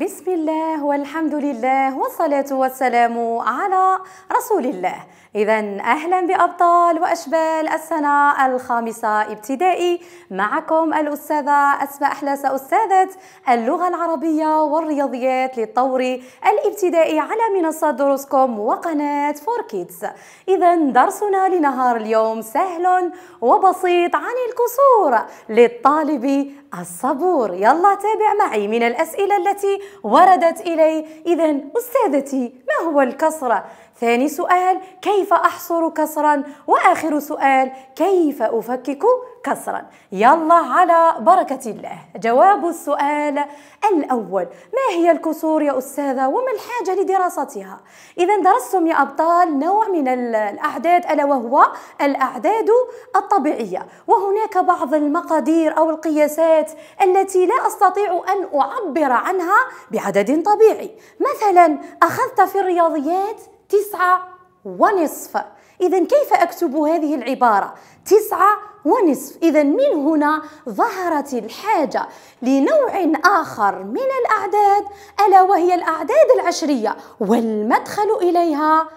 بسم الله والحمد لله والصلاة والسلام على رسول الله إذا أهلا بأبطال وأشبال السنة الخامسة ابتدائي معكم الأستاذة أسماء أحلاس أستاذة اللغة العربية والرياضيات للطور الابتدائي على منصة دروسكم وقناة فور كيدز إذا درسنا لنهار اليوم سهل وبسيط عن الكسور للطالب الصبور يلا تابع معي من الأسئلة التي وردت إلي إذا أستاذتي ما هو الكسرة؟ ثاني سؤال كيف أحصر كسرا؟ وآخر سؤال كيف أفكك كسرا يلا على بركة الله جواب السؤال الأول ما هي الكسور يا أستاذة وما الحاجة لدراستها إذا درستم يا أبطال نوع من الأعداد ألا وهو الأعداد الطبيعية وهناك بعض المقادير أو القياسات التي لا أستطيع أن أعبر عنها بعدد طبيعي مثلا أخذت في الرياضيات تسعة ونصف إذا كيف أكتب هذه العبارة؟ تسعة ونصف إذا من هنا ظهرت الحاجة لنوع آخر من الأعداد ألا وهي الأعداد العشرية والمدخل إليها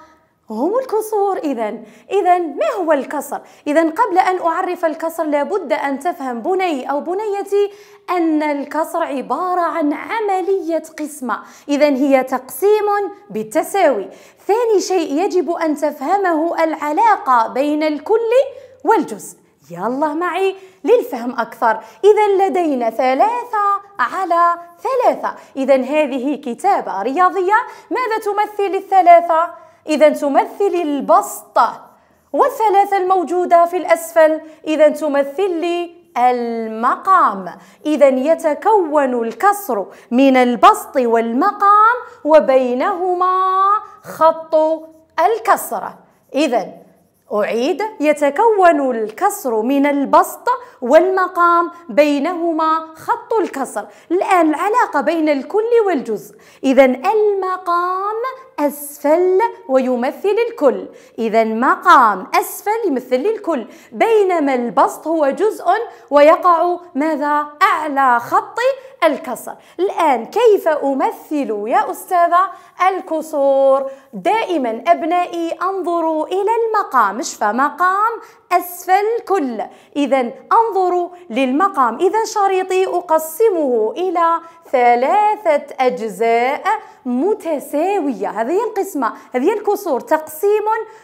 هم الكسور إذا إذا ما هو الكسر؟ إذا قبل أن أعرف الكسر لابد أن تفهم بني أو بنيتي أن الكسر عبارة عن عملية قسمة إذا هي تقسيم بالتساوي ثاني شيء يجب أن تفهمه العلاقة بين الكل والجزء يلا معي للفهم أكثر إذا لدينا ثلاثة على ثلاثة إذا هذه كتابة رياضية ماذا تمثل الثلاثة؟ إذا تمثل البسطة والثلاثة الموجودة في الأسفل إذا تمثل لي المقام إذا يتكون الكسر من البسط والمقام وبينهما خط الكسرة إذا أعيد يتكون الكسر من البسط والمقام بينهما خط الكسر الآن العلاقة بين الكل والجزء إذا المقام أسفل ويمثل الكل إذا مقام أسفل يمثل الكل بينما البسط هو جزء ويقع ماذا أعلى خط الكسر الآن كيف أمثل يا أستاذة الكسور دائما أبنائي انظروا إلى المقام مش فمقام أسفل كل إذا انظروا للمقام إذا شريطي أقسمه إلى ثلاثة أجزاء متساوية هذه القسمة هذه الكسور تقسيم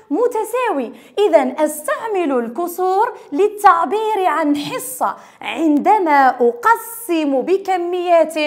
متساوي إذا أستعمل الكسور للتعبير عن حصة عندما أقسم بكميات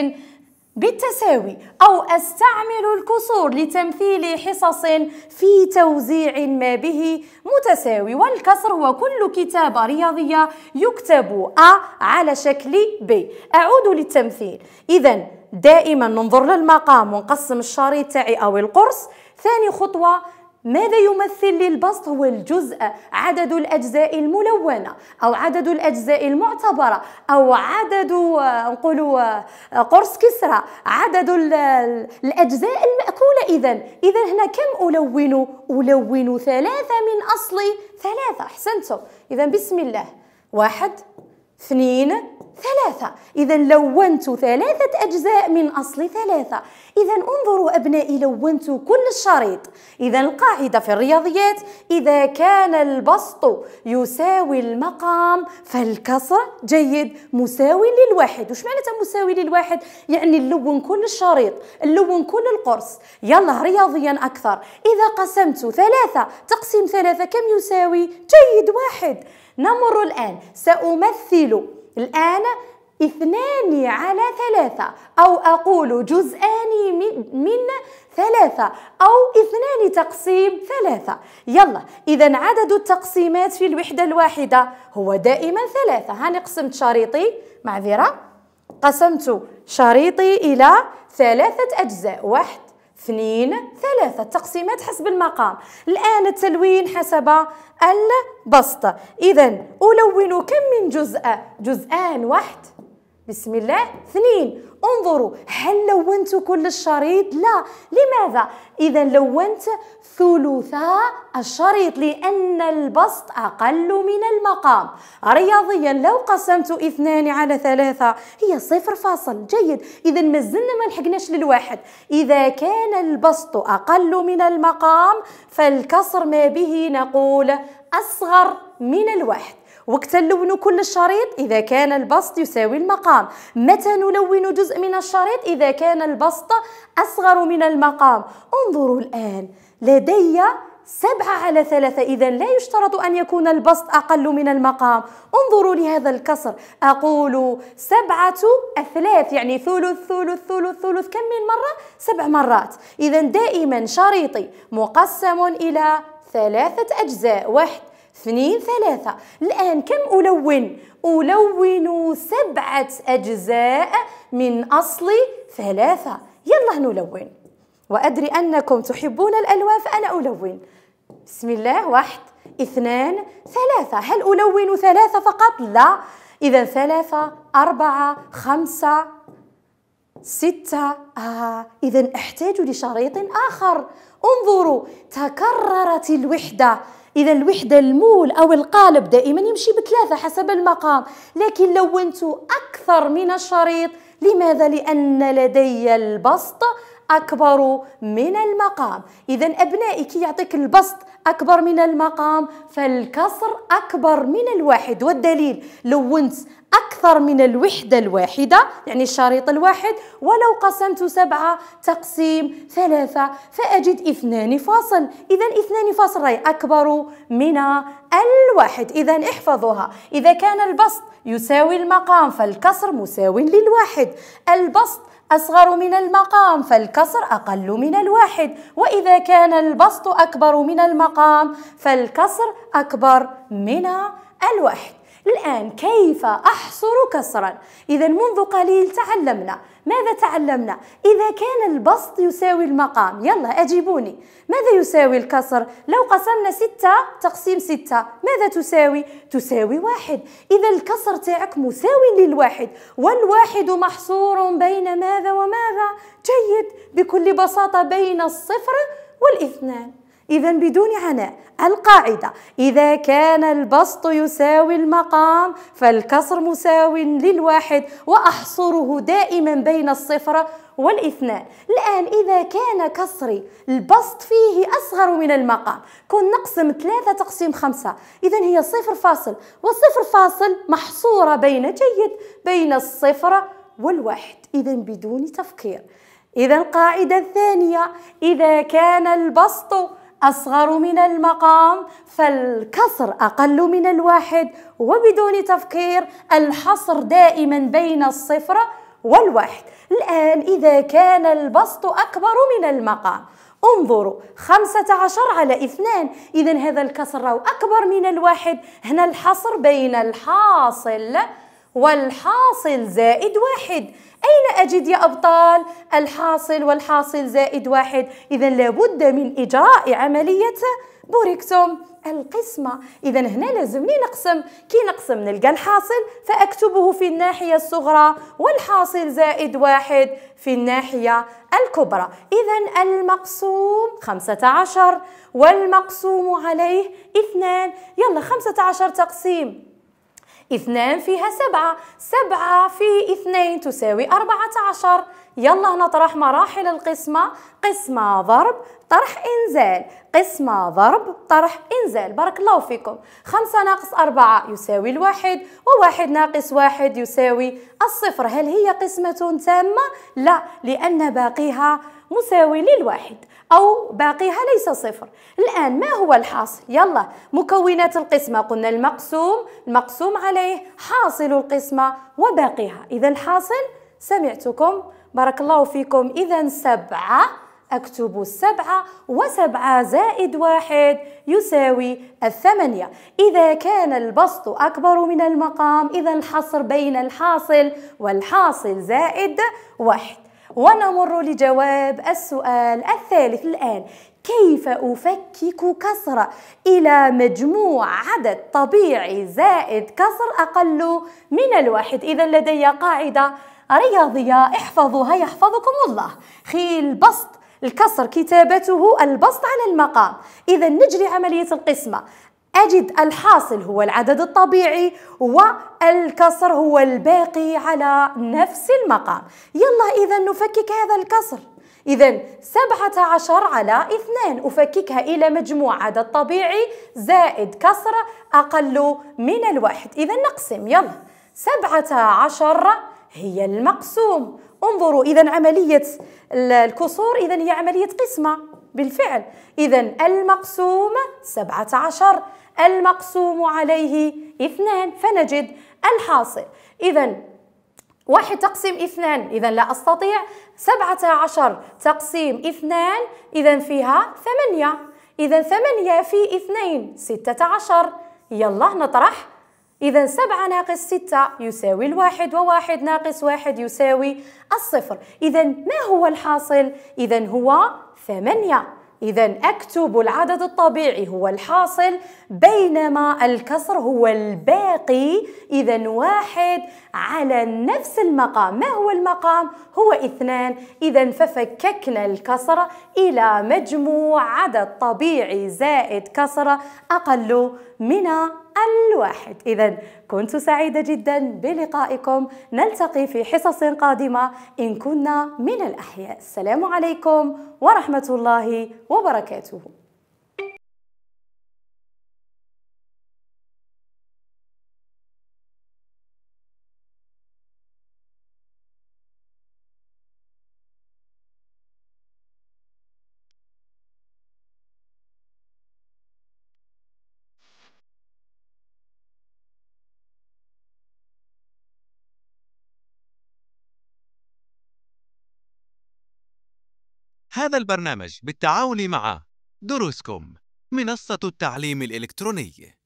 بالتساوي أو أستعمل الكسور لتمثيل حصص في توزيع ما به متساوي والكسر هو كل كتابة رياضية يكتب أ على شكل ب أعود للتمثيل إذا دائما ننظر للمقام ونقسم الشريط تاعي أو القرص ثاني خطوة ماذا يمثل للبسط هو الجزء عدد الأجزاء الملونة أو عدد الأجزاء المعتبرة أو عدد آه، نقولوا آه، قرص كسرى عدد الأجزاء المأكولة إذا إذا هنا كم ألون ألون ثلاثة من أصل ثلاثة أحسنتم إذا بسم الله واحد اثنين ثلاثة إذا لونت ثلاثة أجزاء من أصل ثلاثة إذا انظروا أبنائي لونت كل الشريط إذا القاعدة في الرياضيات إذا كان البسط يساوي المقام فالكسر جيد مساوي للواحد وش معناتها مساوي للواحد يعني نلون كل الشريط نلون كل القرص يلا رياضيا أكثر إذا قسمت ثلاثة تقسيم ثلاثة كم يساوي جيد واحد نمر الآن سأمثل الآن اثنان على ثلاثة أو أقول جزءان من, من ثلاثة أو اثنان تقسيم ثلاثة يلا إذا عدد التقسيمات في الوحدة الواحدة هو دائما ثلاثة هاني قسمت شريطي معذرة قسمت شريطي إلى ثلاثة أجزاء واحد اثنين ثلاثة التقسيمات حسب المقام الآن التلوين حسب البسط إذا ألون كم من جزء جزءان واحد بسم الله اثنين انظروا هل لونت كل الشريط لا لماذا اذا لونت ثلثا الشريط لان البسط اقل من المقام رياضيا لو قسمت اثنان على ثلاثة هي صفر فاصل جيد اذا مازلنا ما لحقناش للواحد اذا كان البسط اقل من المقام فالكسر ما به نقول اصغر من الواحد وقت نلون كل الشريط إذا كان البسط يساوي المقام متى نلون جزء من الشريط إذا كان البسط أصغر من المقام انظروا الآن لدي سبعة على ثلاثة إذا لا يشترط أن يكون البسط أقل من المقام انظروا لهذا الكسر أقول سبعة أثلاث يعني ثلث ثلث ثلث ثلث كم من مرة؟ سبع مرات إذا دائما شريطي مقسم إلى ثلاثة أجزاء واحد اثنين ثلاثة الآن كم ألون؟ ألون سبعة أجزاء من أصل ثلاثة يلا نلون وأدري أنكم تحبون الألوان فأنا ألون بسم الله واحد اثنان ثلاثة هل ألون ثلاثة فقط؟ لا إذا ثلاثة أربعة خمسة ستة آه إذا أحتاج لشريط آخر انظروا تكررت الوحدة اذا الوحده المول او القالب دائما يمشي بثلاثه حسب المقام لكن لونت اكثر من الشريط لماذا لان لدي البسط أكبر من المقام إذا أبنائي كي يعطيك البسط أكبر من المقام فالكسر أكبر من الواحد والدليل لونت أكثر من الوحدة الواحدة يعني الشريط الواحد ولو قسمت سبعة تقسيم ثلاثة فأجد اثنان فاصل إذا اثنان فاصل راي أكبر من الواحد إذا احفظوها إذا كان البسط يساوي المقام فالكسر مساوي للواحد البسط أصغر من المقام فالكسر أقل من الواحد وإذا كان البسط أكبر من المقام فالكسر أكبر من الواحد الآن كيف أحصر كسرا؟ إذا منذ قليل تعلمنا ماذا تعلمنا؟ إذا كان البسط يساوي المقام يلا أجيبوني ماذا يساوي الكسر؟ لو قسمنا ستة تقسيم ستة ماذا تساوي؟ تساوي واحد إذا الكسر تاعك مساوي للواحد والواحد محصور بين ماذا وماذا؟ جيد بكل بساطة بين الصفر والاثنان إذا بدون عناء القاعدة إذا كان البسط يساوي المقام فالكسر مساو للواحد وأحصره دائما بين الصفر والاثنان الآن إذا كان كسري البسط فيه أصغر من المقام كون نقسم ثلاثة تقسيم خمسة إذا هي صفر فاصل والصفر فاصل محصورة بين جيد بين الصفر والواحد إذا بدون تفكير إذا القاعدة الثانية إذا كان البسط أصغر من المقام فالكسر أقل من الواحد وبدون تفكير الحصر دائما بين الصفر والواحد الآن إذا كان البسط أكبر من المقام انظروا خمسة عشر على اثنان إذا هذا الكسر أكبر من الواحد هنا الحصر بين الحاصل والحاصل زائد واحد أين أجد يا أبطال الحاصل والحاصل زائد واحد إذا لابد من إجراء عملية بوريكتوم القسمة إذا هنا لازمني نقسم كي نقسم نلقى الحاصل فأكتبه في الناحية الصغرى والحاصل زائد واحد في الناحية الكبرى إذا المقسوم 15 والمقسوم عليه اثنان يلا 15 تقسيم اثنان فيها سبعة سبعة في اثنين تساوي أربعة عشر يلا نطرح مراحل القسمة قسمة ضرب طرح إنزال قسمة ضرب طرح إنزال بارك الله فيكم خمسة ناقص أربعة يساوي الواحد وواحد ناقص واحد يساوي الصفر هل هي قسمة تامة؟ لا لأن باقيها مساوي للواحد أو باقيها ليس صفر الآن ما هو الحاصل؟ يلا مكونات القسمة قلنا المقسوم المقسوم عليه حاصل القسمة وباقيها إذا الحاصل سمعتكم بارك الله فيكم إذا سبعة أكتب السبعة وسبعة زائد واحد يساوي الثمانية إذا كان البسط أكبر من المقام إذا الحصر بين الحاصل والحاصل زائد واحد ونمر لجواب السؤال الثالث الآن كيف أفكك كسر إلى مجموع عدد طبيعي زائد كسر أقل من الواحد إذا لدي قاعدة رياضية احفظوها يحفظكم الله خيل بسط الكسر كتابته البسط على المقام إذا نجري عملية القسمة أجد الحاصل هو العدد الطبيعي والكسر هو الباقي على نفس المقام يلا إذا نفكك هذا الكسر إذا 17 على 2 أفككها إلى مجموع عدد طبيعي زائد كسر أقل من الواحد إذا نقسم يلا 17 هي المقسوم انظروا إذا عملية الكسور إذا هي عملية قسمة بالفعل إذا المقسوم سبعة عشر المقسوم عليه اثنان فنجد الحاصل إذا واحد تقسيم اثنان إذا لا أستطيع سبعة عشر تقسيم اثنان إذا فيها ثمانية إذا ثمانية في اثنين ستة عشر يلا نطرح إذا سبعة ناقص ستة يساوي الواحد وواحد ناقص واحد يساوي الصفر إذا ما هو الحاصل؟ إذا هو ثمانية إذا أكتب العدد الطبيعي هو الحاصل بينما الكسر هو الباقي إذا واحد على نفس المقام ما هو المقام؟ هو اثنان إذا ففككنا الكسر إلى مجموع عدد طبيعي زائد كسر أقل من الواحد إذا كنت سعيدة جدا بلقائكم نلتقي في حصص قادمة إن كنا من الأحياء السلام عليكم ورحمة الله وبركاته هذا البرنامج بالتعاون مع دروسكم منصة التعليم الإلكتروني